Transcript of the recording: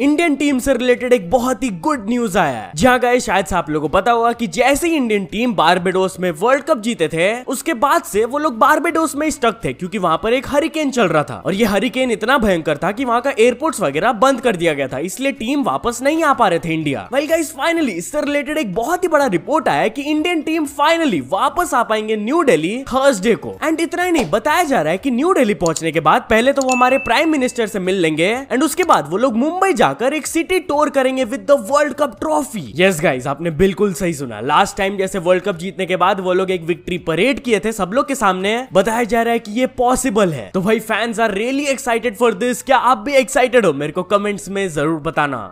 Indian team से related एक बहुत ही गुड न्यूज आया है जहाँ गए शायद से आप लोगों को पता होगा कि जैसे ही इंडियन टीम बारबेडोस में वर्ल्ड कप जीते थे उसके बाद से वो लोग बारबेडोस में स्टक थे क्योंकि वहां पर एक हरिकेन चल रहा था और ये हरिकेन इतना भयंकर था कि वहाँ का एयरपोर्ट वगैरह बंद कर दिया गया था इसलिए टीम वापस नहीं आ पा रहे थे इंडिया वेल गाइस फाइनली इससे रिलेटेड एक बहुत ही बड़ा रिपोर्ट आया की इंडियन टीम फाइनली वापस आ पाएंगे न्यू डेली थर्सडे को एंड इतना ही नहीं बताया जा रहा है की न्यू डेली पहुंचने के बाद पहले तो वो हमारे प्राइम मिनिस्टर से मिल लेंगे एंड उसके बाद वो लोग मुंबई जाकर एक सिटी टूर करेंगे with the world cup trophy yes guys आपने बिल्कुल सही सुना लास्ट टाइम जैसे वर्ल्ड कप जीतने के बाद वो लोग एक विक्ट्री परेड किए थे सब लोग के सामने बताया जा रहा है कि ये पॉसिबल है तो भाई fans are really excited for this क्या आप भी एक्साइटेड हो मेरे को कमेंट्स में जरूर बताना